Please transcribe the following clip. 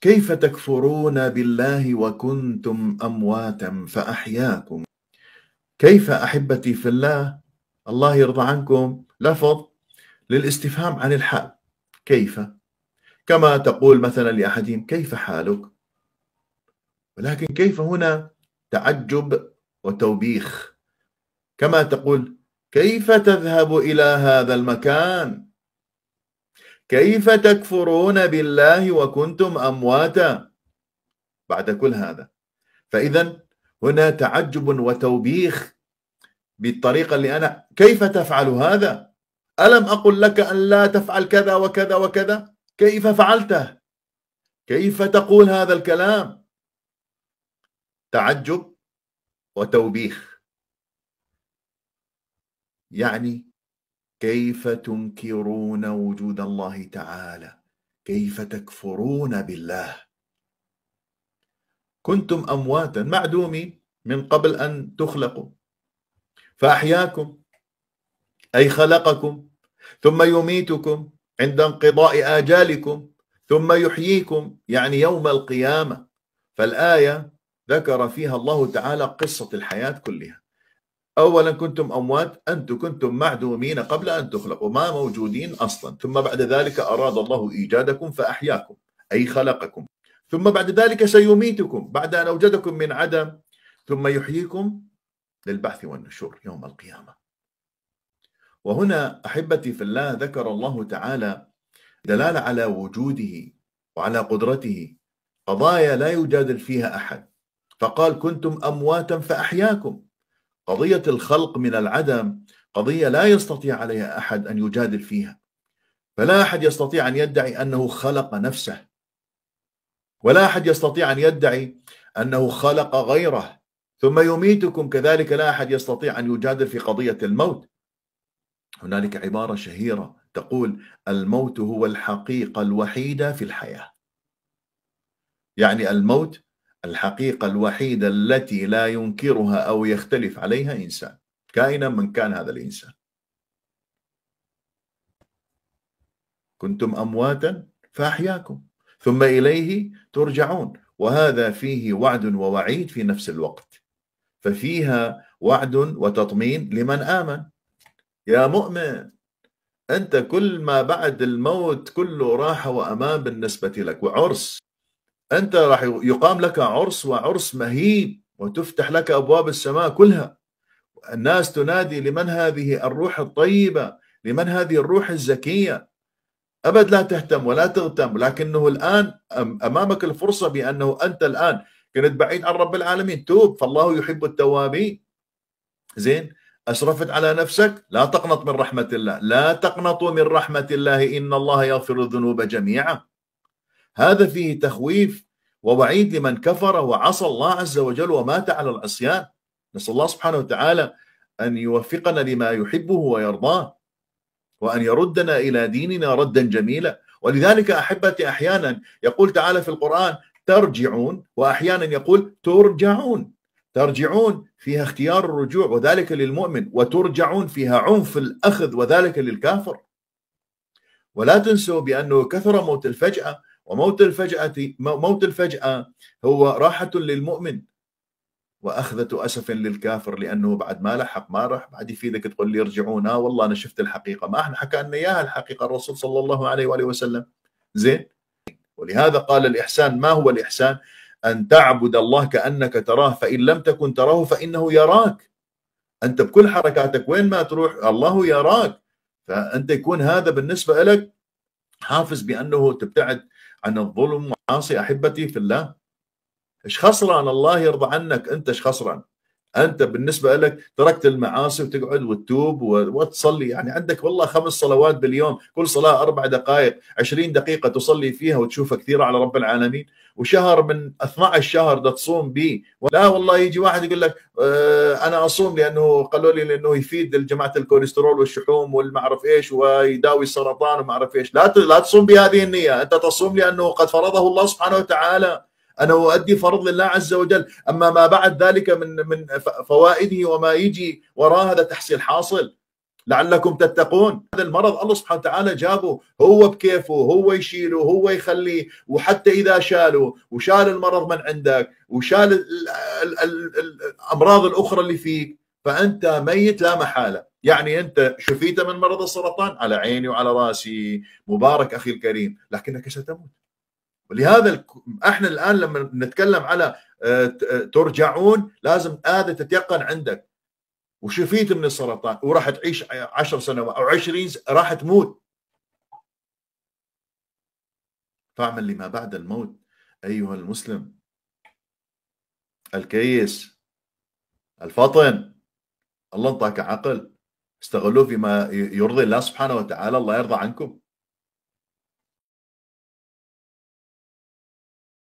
كيف تكفرون بالله وكنتم امواتا فاحياكم كيف احبتي في الله الله يرضى عنكم لفظ للاستفهام عن الحال كيف كما تقول مثلا لاحدهم كيف حالك ولكن كيف هنا تعجب وتوبيخ كما تقول كيف تذهب الى هذا المكان كيف تكفرون بالله وكنتم امواتا بعد كل هذا فاذا هنا تعجب وتوبيخ بالطريقه اللي انا كيف تفعل هذا الم اقل لك ان لا تفعل كذا وكذا وكذا كيف فعلته كيف تقول هذا الكلام تعجب وتوبيخ يعني كيف تنكرون وجود الله تعالى كيف تكفرون بالله كنتم امواتا معدومين من قبل ان تخلقوا فاحياكم اي خلقكم ثم يميتكم عند انقضاء اجالكم ثم يحييكم يعني يوم القيامه فالايه ذكر فيها الله تعالى قصه الحياه كلها أولا كنتم أموات أنتم كنتم معدومين قبل أن تخلقوا ما موجودين أصلا ثم بعد ذلك أراد الله إيجادكم فأحياكم أي خلقكم ثم بعد ذلك سيميتكم بعد أن أوجدكم من عدم ثم يحييكم للبعث والنشور يوم القيامة وهنا أحبتي في الله ذكر الله تعالى دلالة على وجوده وعلى قدرته قضايا لا يجادل فيها أحد فقال كنتم أمواتا فأحياكم قضية الخلق من العدم قضية لا يستطيع عليها أحد أن يجادل فيها فلا أحد يستطيع أن يدعي أنه خلق نفسه ولا أحد يستطيع أن يدعي أنه خلق غيره ثم يميتكم كذلك لا أحد يستطيع أن يجادل في قضية الموت هنالك عبارة شهيرة تقول الموت هو الحقيقة الوحيدة في الحياة يعني الموت الحقيقة الوحيدة التي لا ينكرها أو يختلف عليها إنسان كائنا من كان هذا الإنسان كنتم أمواتا فأحياكم ثم إليه ترجعون وهذا فيه وعد ووعيد في نفس الوقت ففيها وعد وتطمين لمن آمن يا مؤمن أنت كل ما بعد الموت كله راحة وأمان بالنسبة لك وعرس أنت راح يقام لك عرس وعرس مهيب وتفتح لك أبواب السماء كلها الناس تنادي لمن هذه الروح الطيبة لمن هذه الروح الزكية أبد لا تهتم ولا تغتم لكنه الآن أمامك الفرصة بأنه أنت الآن كنت بعيد عن رب العالمين توب فالله يحب التوابين زين أسرفت على نفسك لا تقنط من رحمة الله لا تقنطوا من رحمة الله إن الله يغفر الذنوب جميعا هذا فيه تخويف ووعيد لمن كفر وعصى الله عز وجل ومات على العصيان نسأل الله سبحانه وتعالى أن يوفقنا لما يحبه ويرضاه وأن يردنا إلى ديننا ردا جميلا ولذلك أحبتي أحيانا يقول تعالى في القرآن ترجعون وأحيانا يقول ترجعون ترجعون فيها اختيار الرجوع وذلك للمؤمن وترجعون فيها عنف الأخذ وذلك للكافر ولا تنسوا بأنه كثر موت الفجأة وموت الفجأة موت الفجأة هو راحة للمؤمن واخذة اسف للكافر لانه بعد ما لحق ما راح بعد يفيدك تقول لي ارجعونا آه والله انا شفت الحقيقه ما احنا حكى اياها الحقيقه الرسول صلى الله عليه واله وسلم زين ولهذا قال الاحسان ما هو الاحسان ان تعبد الله كانك تراه فان لم تكن تراه فانه يراك انت بكل حركاتك وين ما تروح الله يراك فانت يكون هذا بالنسبه لك حافز بانه تبتعد عن الظلم وعاصي أحبتي في الله إيش خسران الله يرضى عنك أنت إيش خسران انت بالنسبه لك تركت المعاصي وتقعد وتتوب وتصلي يعني عندك والله خمس صلوات باليوم كل صلاه اربع دقائق 20 دقيقه تصلي فيها وتشوفها كثيره على رب العالمين وشهر من 12 شهر ده تصوم به لا والله يجي واحد يقول لك اه انا اصوم لانه قالوا لي لانه يفيد جماعه الكوليسترول والشحوم والمعرف ايش ويداوي السرطان وما اعرف ايش لا لا تصوم بهذه النيه انت تصوم لانه قد فرضه الله سبحانه وتعالى انا اؤدي فرض لله عز وجل اما ما بعد ذلك من من فوائده وما يجي وراء هذا تحصيل حاصل لعلكم تتقون هذا المرض الله سبحانه وتعالى جابه هو بكيفه هو يشيله هو يخليه وحتى إذا شاله وشال المرض من عندك وشال الأمراض الأخرى اللي فيك فأنت ميت لا محالة يعني أنت شفيت من مرض السرطان على عيني وعلى راسي مبارك أخي الكريم لكنك ستموت ولهذا احنا الان لما نتكلم على آه، آه، ترجعون لازم هذا تتيقن عندك وشفيت من السرطان وراح تعيش عشر سنوات او عشرين راح تموت فاعمل لما بعد الموت ايها المسلم الكيس الفطن الله انطاك عقل استغلوه فيما يرضي الله سبحانه وتعالى الله يرضى عنكم